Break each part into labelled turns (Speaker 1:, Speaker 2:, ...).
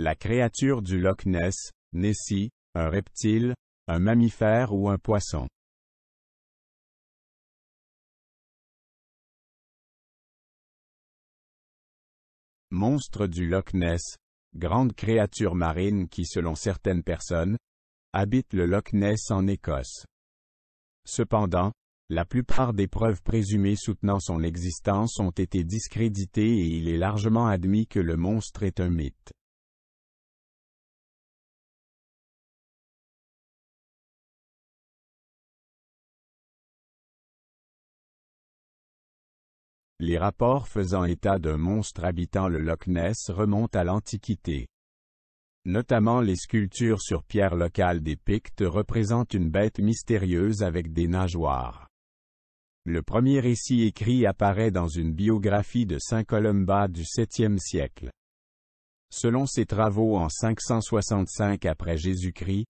Speaker 1: La créature du Loch Ness, Nessie, un reptile, un mammifère ou un poisson. Monstre du Loch Ness,
Speaker 2: grande créature marine qui selon certaines personnes, habite le Loch Ness en Écosse. Cependant, la plupart des preuves présumées soutenant son existence ont été discréditées et il est largement admis que le monstre est un mythe. Les rapports faisant état d'un monstre habitant le Loch Ness remontent à l'Antiquité. Notamment les sculptures sur pierre locale des Pictes représentent une bête mystérieuse avec des nageoires. Le premier récit écrit apparaît dans une biographie de Saint Columba du 7 siècle. Selon ses travaux en 565 après Jésus-Christ,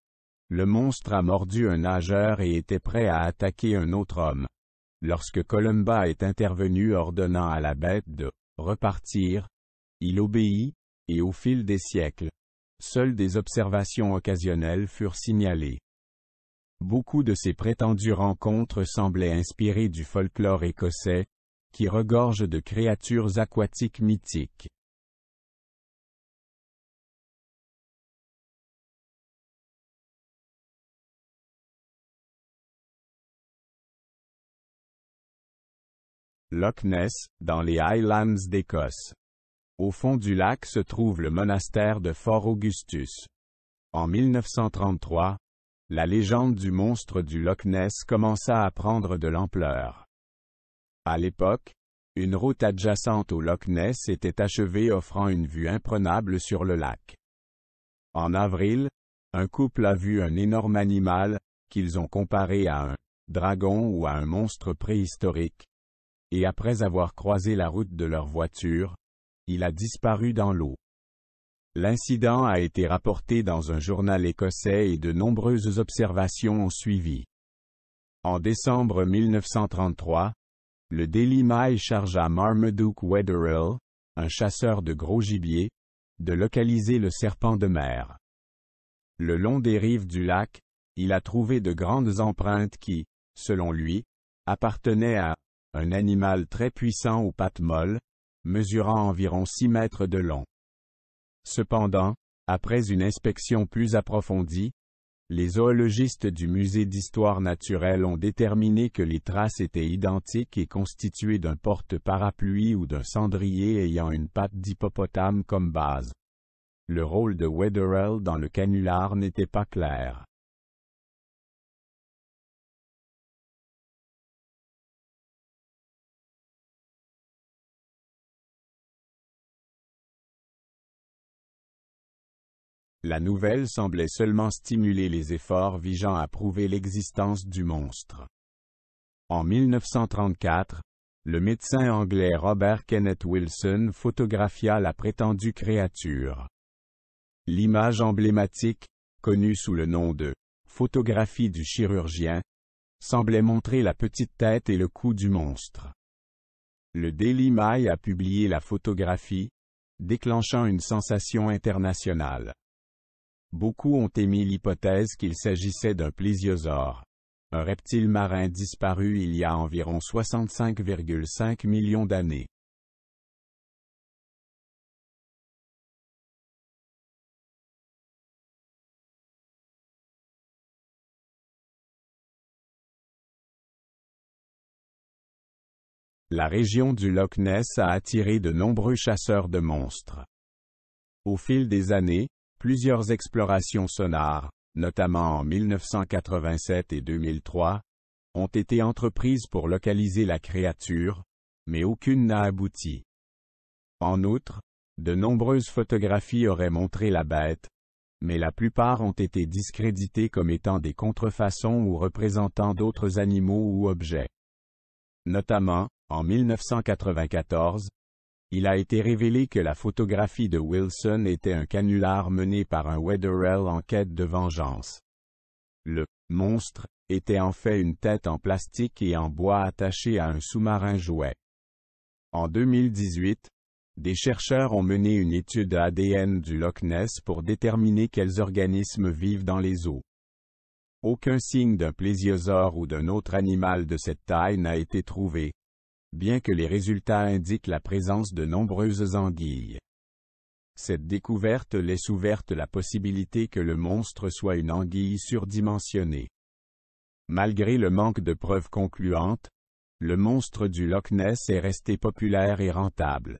Speaker 2: le monstre a mordu un nageur et était prêt à attaquer un autre homme. Lorsque Columba est intervenu ordonnant à la bête de repartir, il obéit, et au fil des siècles, seules des observations occasionnelles furent signalées. Beaucoup de ces prétendues rencontres semblaient inspirées du folklore écossais, qui regorge de créatures aquatiques mythiques. Loch Ness, dans les Highlands d'Écosse. Au fond du lac se trouve le monastère de Fort Augustus. En 1933, la légende du monstre du Loch Ness commença à prendre de l'ampleur. À l'époque, une route adjacente au Loch Ness était achevée offrant une vue imprenable sur le lac. En avril, un couple a vu un énorme animal, qu'ils ont comparé à un dragon ou à un monstre préhistorique, et après avoir croisé la route de leur voiture, il a disparu dans l'eau. L'incident a été rapporté dans un journal écossais et de nombreuses observations ont suivi. En décembre 1933, le Daily Mail chargea Marmaduke Wetherill, un chasseur de gros gibier, de localiser le serpent de mer. Le long des rives du lac, il a trouvé de grandes empreintes qui, selon lui, appartenaient à un animal très puissant aux pattes molles, mesurant environ 6 mètres de long. Cependant, après une inspection plus approfondie, les zoologistes du musée d'histoire naturelle ont déterminé que les traces étaient identiques et constituées d'un porte-parapluie ou d'un cendrier ayant une patte d'hippopotame comme base. Le rôle de Wetherell dans le canular n'était pas clair. La nouvelle semblait seulement stimuler les efforts visant à prouver l'existence du monstre. En 1934, le médecin anglais Robert Kenneth Wilson photographia la prétendue créature. L'image emblématique, connue sous le nom de photographie du chirurgien, semblait montrer la petite tête et le cou du monstre. Le Daily Mail a publié la photographie, déclenchant une sensation internationale. Beaucoup ont émis l'hypothèse qu'il s'agissait d'un plésiosaure, un reptile marin disparu il y a environ 65,5 millions d'années. La région du Loch Ness a attiré de nombreux chasseurs de monstres. Au fil des années, Plusieurs explorations sonores, notamment en 1987 et 2003, ont été entreprises pour localiser la créature, mais aucune n'a abouti. En outre, de nombreuses photographies auraient montré la bête, mais la plupart ont été discréditées comme étant des contrefaçons ou représentant d'autres animaux ou objets. Notamment, en 1994, il a été révélé que la photographie de Wilson était un canular mené par un Wetherell en quête de vengeance. Le monstre était en fait une tête en plastique et en bois attachée à un sous-marin jouet. En 2018, des chercheurs ont mené une étude ADN du Loch Ness pour déterminer quels organismes vivent dans les eaux. Aucun signe d'un plésiosaure ou d'un autre animal de cette taille n'a été trouvé, bien que les résultats indiquent la présence de nombreuses anguilles. Cette découverte laisse ouverte la possibilité que le monstre soit une anguille surdimensionnée. Malgré le manque de preuves concluantes, le monstre du Loch Ness est resté populaire et rentable.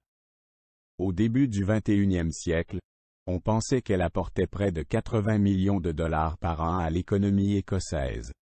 Speaker 2: Au début du XXIe siècle, on pensait qu'elle apportait près de 80 millions de dollars par an à l'économie
Speaker 1: écossaise.